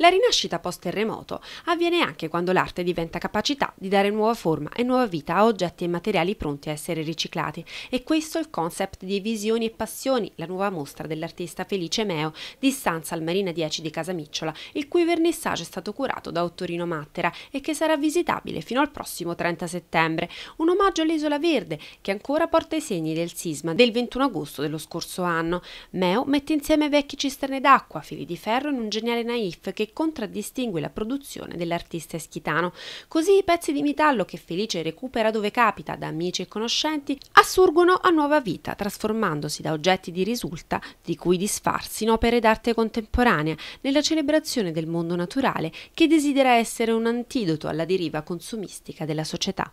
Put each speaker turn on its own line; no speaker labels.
La rinascita post-terremoto avviene anche quando l'arte diventa capacità di dare nuova forma e nuova vita a oggetti e materiali pronti a essere riciclati e questo è il concept di Visioni e Passioni, la nuova mostra dell'artista Felice Meo di Stanza al Marina 10 di Casamicciola, il cui vernissaggio è stato curato da Ottorino Mattera e che sarà visitabile fino al prossimo 30 settembre, un omaggio all'isola verde che ancora porta i segni del sisma del 21 agosto dello scorso anno. Meo mette insieme vecchi cisterne d'acqua, fili di ferro in un geniale naif che contraddistingue la produzione dell'artista eschitano. Così i pezzi di metallo che Felice recupera dove capita da amici e conoscenti assurgono a nuova vita, trasformandosi da oggetti di risulta di cui disfarsi in opere d'arte contemporanea, nella celebrazione del mondo naturale che desidera essere un antidoto alla deriva consumistica della società.